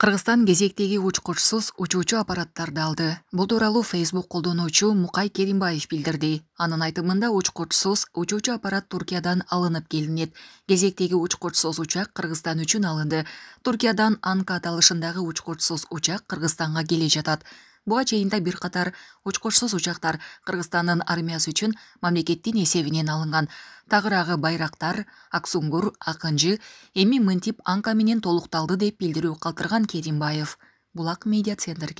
кыргызстан кезектеги учкучсуз учуучу аппараттарды алды бул тууралуу фейсбук колдонуучу мукай керимбаев билдирди анын айтымында учкучсуз учуучу аппарат туркиядан алынып келинет кезектеги учкучсуз учак кыргызстан үчүн алынды туркиядан анка аталышындагы учкучсуз учак кыргызстанга келе жатат буга чейин да бир катар учкучсуз учактар кыргызстандын армиясы үчүн мамлекеттин эсебинен алынган тагыраагы байрактар Аксунгур, акынжы эми мынтип анка менен толукталды деп билдирүү калтырган керимбаев булак медиа центр